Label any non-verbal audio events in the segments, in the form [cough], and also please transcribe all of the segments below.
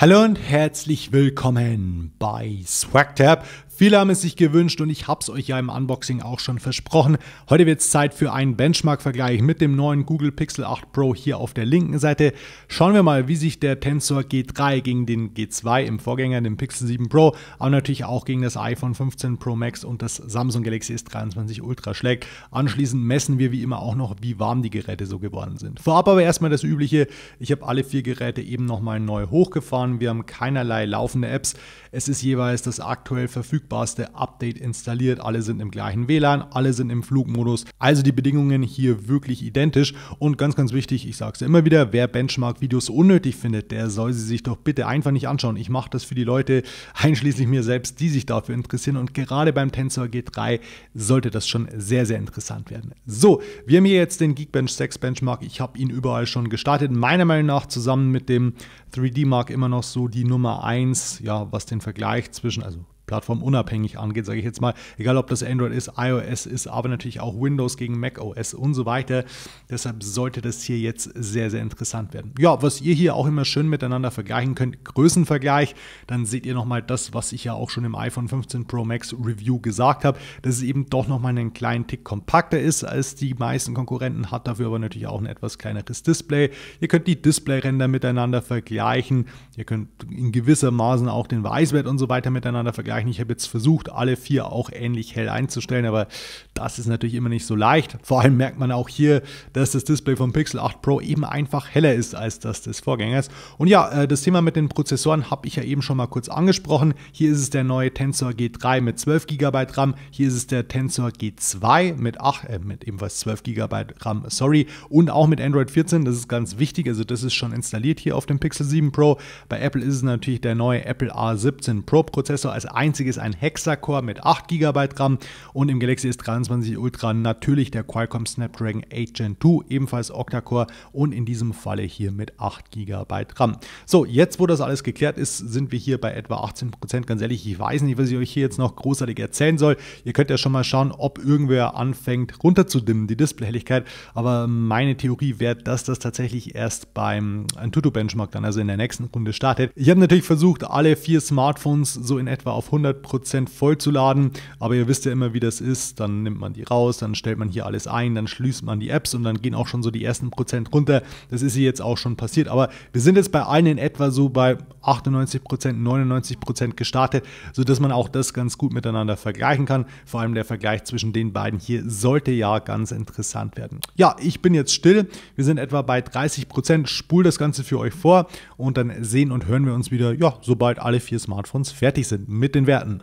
Hallo und herzlich willkommen bei SwagTab Viele haben es sich gewünscht und ich habe es euch ja im Unboxing auch schon versprochen. Heute wird es Zeit für einen Benchmark-Vergleich mit dem neuen Google Pixel 8 Pro hier auf der linken Seite. Schauen wir mal, wie sich der Tensor G3 gegen den G2 im Vorgänger, dem Pixel 7 Pro, aber natürlich auch gegen das iPhone 15 Pro Max und das Samsung Galaxy S23 Ultra schlägt. Anschließend messen wir wie immer auch noch, wie warm die Geräte so geworden sind. Vorab aber erstmal das Übliche. Ich habe alle vier Geräte eben nochmal neu hochgefahren. Wir haben keinerlei laufende Apps. Es ist jeweils das aktuell verfügbare verfügbarste Update installiert. Alle sind im gleichen WLAN, alle sind im Flugmodus. Also die Bedingungen hier wirklich identisch. Und ganz, ganz wichtig, ich sage es ja immer wieder, wer Benchmark-Videos unnötig findet, der soll sie sich doch bitte einfach nicht anschauen. Ich mache das für die Leute, [laughs] einschließlich mir selbst, die sich dafür interessieren. Und gerade beim Tensor G3 sollte das schon sehr, sehr interessant werden. So, wir haben hier jetzt den Geekbench 6 Benchmark. Ich habe ihn überall schon gestartet. Meiner Meinung nach zusammen mit dem 3D Mark immer noch so die Nummer 1, ja, was den Vergleich zwischen, also plattformunabhängig angeht, sage ich jetzt mal, egal ob das Android ist, iOS ist, aber natürlich auch Windows gegen macOS und so weiter. Deshalb sollte das hier jetzt sehr, sehr interessant werden. Ja, was ihr hier auch immer schön miteinander vergleichen könnt, Größenvergleich, dann seht ihr nochmal das, was ich ja auch schon im iPhone 15 Pro Max Review gesagt habe, dass es eben doch nochmal einen kleinen Tick kompakter ist als die meisten Konkurrenten, hat dafür aber natürlich auch ein etwas kleineres Display. Ihr könnt die Displayränder miteinander vergleichen, ihr könnt in gewisser Maßen auch den Weißwert und so weiter miteinander vergleichen einzuzeichnen. Ich habe jetzt versucht, alle vier auch ähnlich hell einzustellen, aber das ist natürlich immer nicht so leicht. Vor allem merkt man auch hier, dass das Display vom Pixel 8 Pro eben einfach heller ist als das des Vorgängers. Und ja, äh, das Thema mit den Prozessoren habe ich ja eben schon mal kurz angesprochen. Hier ist es der neue Tensor G3 mit 12 GB RAM. Hier ist es der Tensor G2 mit, 8, äh, mit ebenfalls 12 GB RAM, sorry. Und auch mit Android 14, das ist ganz wichtig. Also das ist schon installiert hier auf dem Pixel 7 Pro. Bei Apple ist es natürlich der neue Apple A17 Pro Prozessor als 1 einziges ein Hexacore mit 8 GB RAM und im Galaxy S23 Ultra natürlich der Qualcomm Snapdragon 8 Gen 2, ebenfalls Octa-Core und in diesem Falle hier mit 8 GB RAM. So, jetzt wo das alles geklärt ist, sind wir hier bei etwa 18%. Ganz ehrlich, ich weiß nicht, was ich euch hier jetzt noch großartig erzählen soll. Ihr könnt ja schon mal schauen, ob irgendwer anfängt runterzudimmen, die Displayhelligkeit. Aber meine Theorie wäre, dass das tatsächlich erst beim Antutu äh, Benchmark dann, also in der nächsten Runde startet. Ich habe natürlich versucht, alle vier Smartphones so in etwa auf 100% voll zu laden. Aber ihr wisst ja immer, wie das ist. Dann nimmt man die raus, dann stellt man hier alles ein, dann schließt man die Apps und dann gehen auch schon so die ersten Prozent runter. Das ist hier jetzt auch schon passiert. Aber wir sind jetzt bei allen in etwa so bei 98%, 99% gestartet, sodass man auch das ganz gut miteinander vergleichen kann. Vor allem der Vergleich zwischen den beiden hier sollte ja ganz interessant werden. Ja, ich bin jetzt still. Wir sind etwa bei 30%. Spul das Ganze für euch vor und dann sehen und hören wir uns wieder, ja, sobald alle vier Smartphones fertig sind mit den den Werten.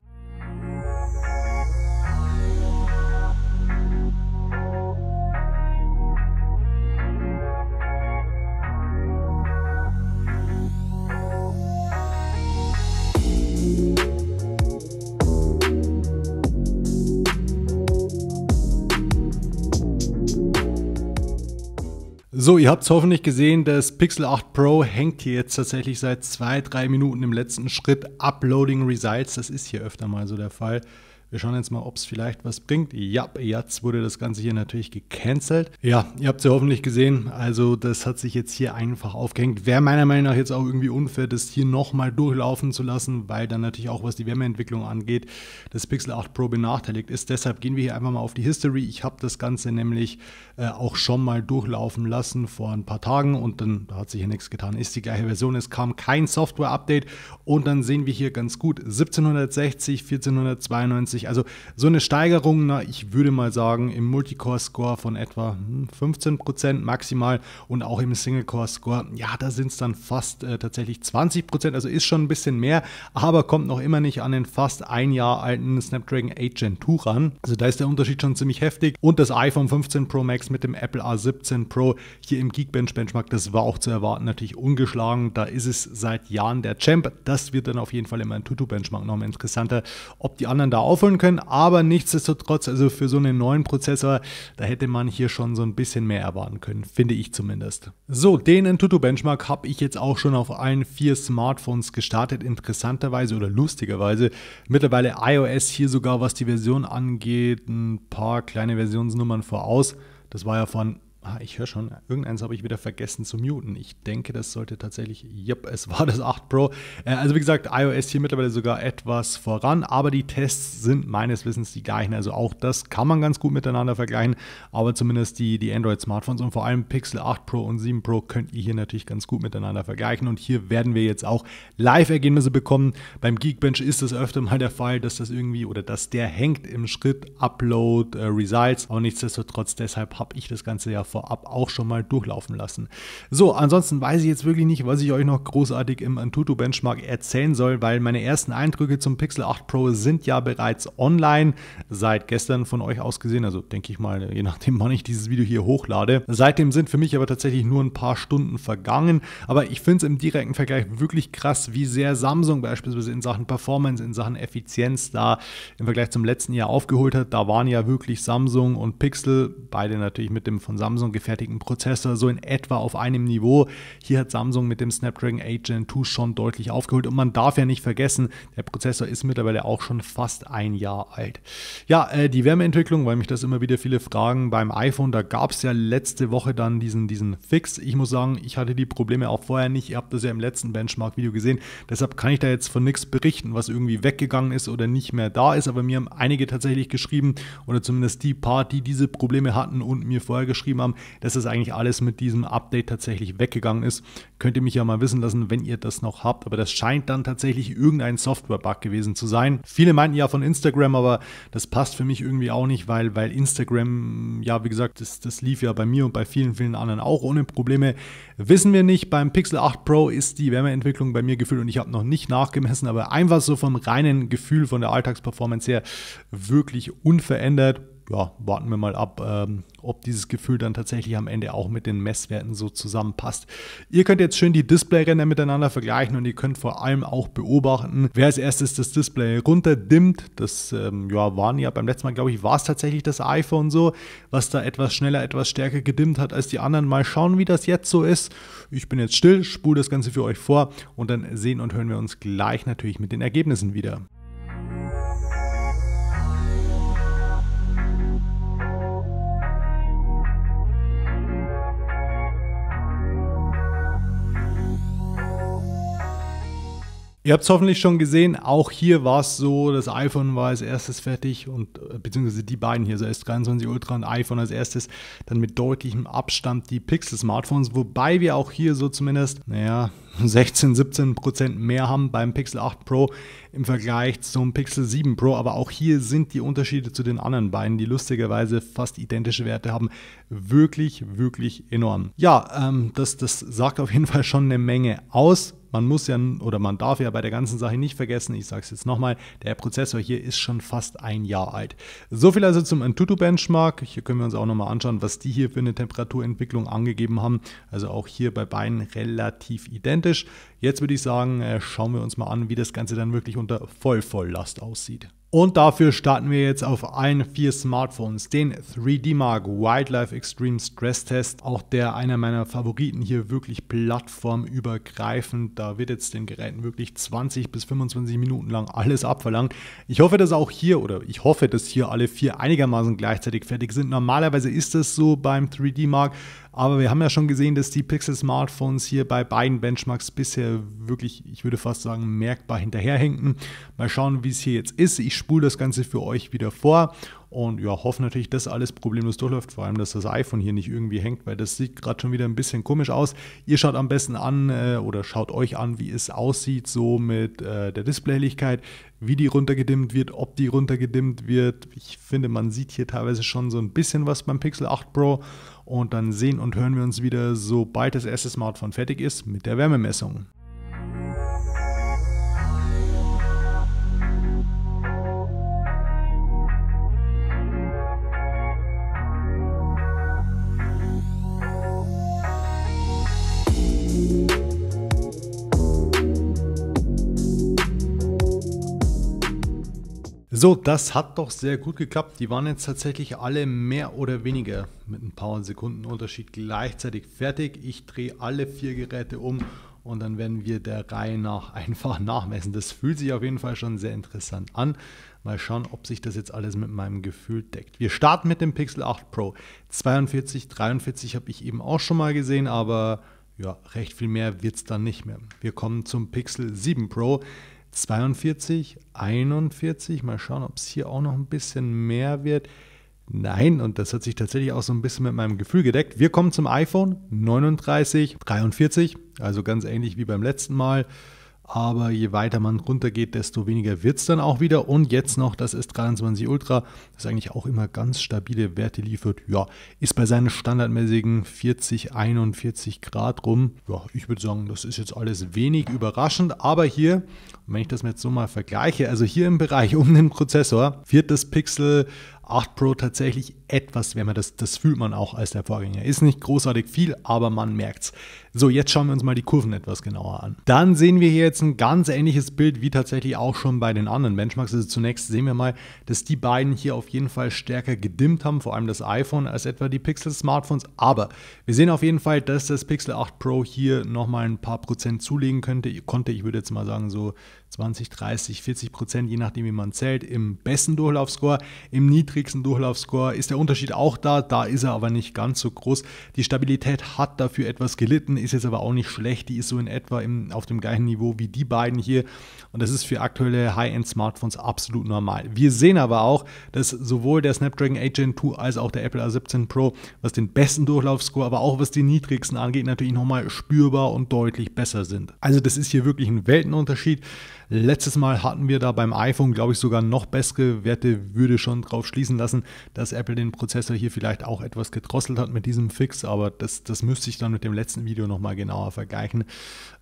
So, ihr habt es hoffentlich gesehen, das Pixel 8 Pro hängt hier jetzt tatsächlich seit zwei, drei Minuten im letzten Schritt Uploading Results. Das ist hier öfter mal so der Fall. Wir schauen jetzt mal, ob es vielleicht was bringt. Ja, jetzt wurde das Ganze hier natürlich gecancelt. Ja, ihr habt es ja hoffentlich gesehen. Also das hat sich jetzt hier einfach aufgehängt. Wäre meiner Meinung nach jetzt auch irgendwie unfair, das hier nochmal durchlaufen zu lassen, weil dann natürlich auch, was die Wärmeentwicklung angeht, das Pixel 8 Pro benachteiligt ist. Deshalb gehen wir hier einfach mal auf die History. Ich habe das Ganze nämlich äh, auch schon mal durchlaufen lassen vor ein paar Tagen und dann da hat sich hier nichts getan. Ist die gleiche Version. Es kam kein Software-Update und dann sehen wir hier ganz gut 1760, 1492, 20. Also so eine Steigerung, na, ich würde mal sagen, im Multicore-Score von etwa 15 hm, maximal und auch im Single-Core-Score, ja, da sind es dann fast äh, tatsächlich 20 also ist schon ein bisschen mehr, aber kommt noch immer nicht an den fast ein Jahr alten Snapdragon 8 Gen 2 ran. Also da ist der Unterschied schon ziemlich heftig und das iPhone 15 Pro Max mit dem Apple A17 Pro hier im Geekbench Benchmark, das war auch zu erwarten, natürlich ungeschlagen, da ist es seit Jahren der Champ. Das wird dann auf jeden Fall immer ein Tutu Benchmark nochmal interessanter, ob die anderen da aufhören aufholen können, aber nichtsdestotrotz, also für so einen neuen Prozessor, da hätte man hier schon so ein bisschen mehr erwarten können, finde ich zumindest. So, den Antutu Benchmark habe ich jetzt auch schon auf allen vier Smartphones gestartet, interessanterweise oder lustigerweise. Mittlerweile iOS hier sogar, was die Version angeht, ein paar kleine Versionsnummern voraus. Das war ja von Ah, ich höre schon, irgendeins habe ich wieder vergessen zu muten. Ich denke, das sollte tatsächlich, yep, es war das 8 Pro. Äh, also wie gesagt, iOS hier mittlerweile sogar etwas voran, aber die Tests sind meines Wissens die gleichen. Also auch das kann man ganz gut miteinander vergleichen, aber zumindest die, die Android-Smartphones und vor allem Pixel 8 Pro und 7 Pro könnt ihr hier natürlich ganz gut miteinander vergleichen. Und hier werden wir jetzt auch Live-Ergebnisse bekommen. Beim Geekbench ist es öfter mal der Fall, dass das irgendwie oder dass der hängt im Schritt Upload, äh, Results. Aber nichtsdestotrotz, deshalb habe ich das Ganze ja vor vorab auch schon mal durchlaufen lassen. So, ansonsten weiß ich jetzt wirklich nicht, was ich euch noch großartig im Antutu Benchmark erzählen soll, weil meine ersten Eindrücke zum Pixel 8 Pro sind ja bereits online, seit gestern von euch aus gesehen, also denke ich mal, je nachdem wann ich dieses Video hier hochlade. Seitdem sind für mich aber tatsächlich nur ein paar Stunden vergangen, aber ich finde es im direkten Vergleich wirklich krass, wie sehr Samsung beispielsweise in Sachen Performance, in Sachen Effizienz da im Vergleich zum letzten Jahr aufgeholt hat. Da waren ja wirklich Samsung und Pixel, beide natürlich mit dem von Samsung Samsung gefertigten Prozessor so in etwa auf einem Niveau. Hier hat Samsung mit dem Snapdragon 8 Gen 2 schon deutlich aufgeholt und man darf ja nicht vergessen, der Prozessor ist mittlerweile auch schon fast ein Jahr alt. Ja, äh, die Wärmeentwicklung, weil mich das immer wieder viele fragen beim iPhone, da gab es ja letzte Woche dann diesen, diesen Fix. Ich muss sagen, ich hatte die Probleme auch vorher nicht. Ihr habt das ja im letzten Benchmark-Video gesehen. Deshalb kann ich da jetzt von nichts berichten, was irgendwie weggegangen ist oder nicht mehr da ist. Aber mir haben einige tatsächlich geschrieben oder zumindest die paar, die diese Probleme hatten und mir vorher geschrieben haben, haben, dass das eigentlich alles mit diesem Update tatsächlich weggegangen ist. Könnt ihr mich ja mal wissen lassen, wenn ihr das noch habt. Aber das scheint dann tatsächlich irgendein Software-Bug gewesen zu sein. Viele meinten ja von Instagram, aber das passt für mich irgendwie auch nicht, weil, weil Instagram, ja, wie gesagt, das, das lief ja bei mir und bei vielen, vielen anderen auch ohne Probleme. Wissen wir nicht. Beim Pixel 8 Pro ist die Wärmeentwicklung bei mir gefühlt und ich habe noch nicht nachgemessen, aber einfach so vom reinen Gefühl, von der Alltagsperformance her, wirklich unverändert ja, warten wir mal ab, ähm, ob dieses Gefühl dann tatsächlich am Ende auch mit den Messwerten so zusammenpasst. Ihr könnt jetzt schön die Displayränder miteinander vergleichen und ihr könnt vor allem auch beobachten, wer als erstes das Display runterdimmt. Das ähm, ja, waren ja beim letzten Mal, glaube ich, war es tatsächlich das iPhone so, was da etwas schneller, etwas stärker gedimmt hat als die anderen. Mal schauen, wie das jetzt so ist. Ich bin jetzt still, spule das Ganze für euch vor und dann sehen und hören wir uns gleich natürlich mit den Ergebnissen wieder. Ihr habt es hoffentlich schon gesehen, auch hier war es so, das iPhone war als erstes fertig und äh, beziehungsweise die beiden hier, so also S23 Ultra und iPhone als erstes, dann mit deutlichem Abstand die Pixel-Smartphones, wobei wir auch hier so zumindest, naja, 16, [laughs] 17 Prozent mehr haben beim Pixel 8 Pro im Vergleich zum Pixel 7 Pro. Aber auch hier sind die Unterschiede zu den anderen beiden, die lustigerweise fast identische Werte haben, wirklich, wirklich enorm. Ja, ähm, das, das sagt auf jeden Fall schon eine Menge aus man muss ja oder man darf ja bei der ganzen Sache nicht vergessen, ich sage es jetzt nochmal, der Prozessor hier ist schon fast ein Jahr alt. So viel also zum Antutu Benchmark. Hier können wir uns auch nochmal anschauen, was die hier für eine Temperaturentwicklung angegeben haben. Also auch hier bei beiden relativ identisch. Jetzt würde ich sagen, äh, schauen wir uns mal an, wie das Ganze dann wirklich unter Vollvolllast aussieht. Und dafür starten wir jetzt auf allen vier Smartphones den 3D Mark Wildlife Extreme Stress Test, auch der einer meiner Favoriten hier wirklich plattformübergreifend. Da wird jetzt den Geräten wirklich 20 bis 25 Minuten lang alles abverlangt. Ich hoffe, dass auch hier oder ich hoffe, dass hier alle vier einigermaßen gleichzeitig fertig sind. Normalerweise ist das so beim 3D Mark, aber wir haben ja schon gesehen, dass die Pixel-Smartphones hier bei beiden Benchmarks bisher wirklich, ich würde fast sagen, merkbar hinterherhinken. Mal schauen, wie es hier jetzt ist. Ich spule das Ganze für euch wieder vor und ja, hoffe natürlich, dass alles problemlos durchläuft, vor allem, dass das iPhone hier nicht irgendwie hängt, weil das sieht gerade schon wieder ein bisschen komisch aus. Ihr schaut am besten an äh, oder schaut euch an, wie es aussieht, so mit äh, der Displaylichkeit, wie die runtergedimmt wird, ob die runtergedimmt wird. Ich finde, man sieht hier teilweise schon so ein bisschen was beim Pixel 8 Pro. Und dann sehen und hören wir uns wieder, sobald das erste Smartphone fertig ist mit der Wärmemessung. So, das hat doch sehr gut geklappt. Die waren jetzt tatsächlich alle mehr oder weniger mit ein paar Sekunden Unterschied gleichzeitig fertig. Ich drehe alle vier Geräte um und dann werden wir der Reihe nach [laughs] einfach nachmessen. Das fühlt sich auf jeden Fall schon sehr interessant an. Mal schauen, ob sich das jetzt alles mit meinem Gefühl deckt. Wir starten mit dem Pixel 8 Pro. 42, 43 habe ich eben auch schon mal gesehen, aber ja, recht viel mehr wird es dann nicht mehr. Wir kommen zum Pixel 7 Pro. 42, 41. Mal schauen, ob es hier auch noch ein bisschen mehr wird. Nein, und das hat sich tatsächlich auch so ein bisschen mit meinem Gefühl gedeckt. Wir kommen zum iPhone 39, 43, also ganz ähnlich wie beim letzten Mal aber je weiter man runtergeht, desto weniger wird es dann auch wieder. Und jetzt noch das S23 Ultra, das eigentlich auch immer ganz stabile Werte liefert. Ja, ist bei seinen standardmäßigen 40, 41 Grad rum. Ja, ich würde sagen, das ist jetzt alles wenig überraschend, aber hier, wenn ich das jetzt so mal vergleiche, also hier im Bereich um den Prozessor, wird das Pixel 8 Pro tatsächlich etwas wärmer. Das, das fühlt man auch als der Vorgänger. Ist nicht großartig viel, aber man merkt es. So, jetzt schauen wir uns mal die Kurven etwas genauer an. Dann sehen wir hier jetzt ein ganz ähnliches Bild wie tatsächlich auch schon bei den anderen Benchmarks. Also zunächst sehen wir mal, dass die beiden hier auf jeden Fall stärker gedimmt haben, vor allem das iPhone als etwa die Pixel Smartphones. Aber wir sehen auf jeden Fall, dass das Pixel 8 Pro hier nochmal ein paar Prozent zulegen könnte. Konnte, ich würde jetzt mal sagen, so 20, 30, 40 Prozent, je nachdem, wie man zählt, im besten Durchlaufscore. Im niedrigsten Durchlaufscore ist der Unterschied auch da, da ist er aber nicht ganz so groß. Die Stabilität hat dafür etwas gelitten, ist jetzt aber auch nicht schlecht. Die ist so in etwa im, auf dem gleichen Niveau wie die beiden hier. Und das ist für aktuelle High-End-Smartphones absolut normal. Wir sehen aber auch, dass sowohl der Snapdragon 8 Gen 2 als auch der Apple A17 Pro, was den besten Durchlaufscore, aber auch was die niedrigsten angeht, natürlich nochmal spürbar und deutlich besser sind. Also das ist hier wirklich ein Weltenunterschied. Letztes Mal hatten wir da beim iPhone, glaube ich, sogar noch bessere Werte, würde schon drauf schließen lassen, dass Apple den Prozessor hier vielleicht auch etwas gedrosselt hat mit diesem Fix, aber das, das müsste ich dann mit dem letzten Video nochmal genauer vergleichen.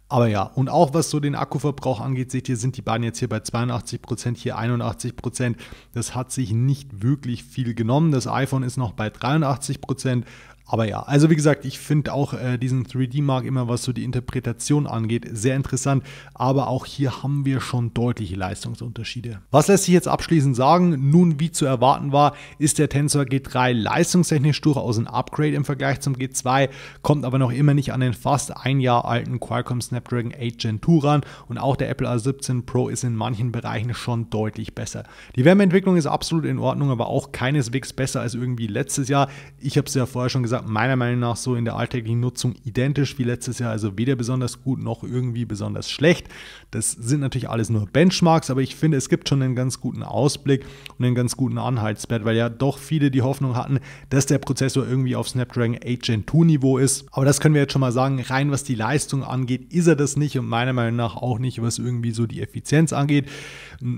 Aber ja, und auch was so den Akkuverbrauch angeht, seht ihr, sind die beiden jetzt hier bei 82%, hier 81%. Das hat sich nicht wirklich viel genommen. Das iPhone ist noch bei 83%, aber ja, also wie gesagt, ich finde auch äh, diesen 3D-Mark immer, was so die Interpretation angeht, sehr interessant. Aber auch hier haben wir schon deutliche Leistungsunterschiede. Was lässt sich jetzt abschließend sagen? Nun, wie zu erwarten war, ist der Tensor G3 leistungstechnisch durchaus ein Upgrade im Vergleich zum G2, kommt aber noch immer nicht an den fast ein Jahr alten Qualcomm Snapdragon 8 Gen 2 ran und auch der Apple A17 Pro ist in manchen Bereichen schon deutlich besser. Die Wärmeentwicklung ist absolut in Ordnung, aber auch keineswegs besser als irgendwie letztes Jahr. Ich habe es ja vorher schon gesagt, gesagt, meiner Meinung nach so in der alltäglichen Nutzung identisch wie letztes Jahr, also weder besonders gut noch irgendwie besonders schlecht. Das sind natürlich alles nur Benchmarks, aber ich finde, es gibt schon einen ganz guten Ausblick und einen ganz guten Anhaltswert, weil ja doch viele die Hoffnung hatten, dass der Prozessor irgendwie auf Snapdragon 8 Gen 2 Niveau ist. Aber das können wir jetzt schon mal sagen, rein was die Leistung angeht, ist er das nicht und meiner Meinung nach auch nicht, was irgendwie so die Effizienz angeht.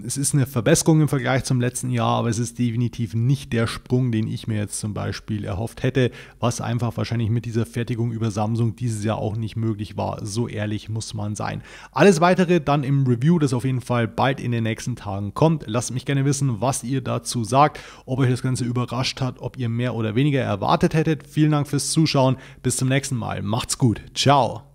Es ist eine Verbesserung im Vergleich zum letzten Jahr, aber es ist definitiv nicht der Sprung, den ich mir jetzt zum Beispiel erhofft hätte, was was einfach wahrscheinlich mit dieser Fertigung über Samsung dieses Jahr auch nicht möglich war. So ehrlich muss man sein. Alles weitere dann im Review, das auf jeden Fall bald in den nächsten Tagen kommt. Lasst mich gerne wissen, was ihr dazu sagt, ob euch das Ganze überrascht hat, ob ihr mehr oder weniger erwartet hättet. Vielen Dank fürs Zuschauen. Bis zum nächsten Mal. Macht's gut. Ciao.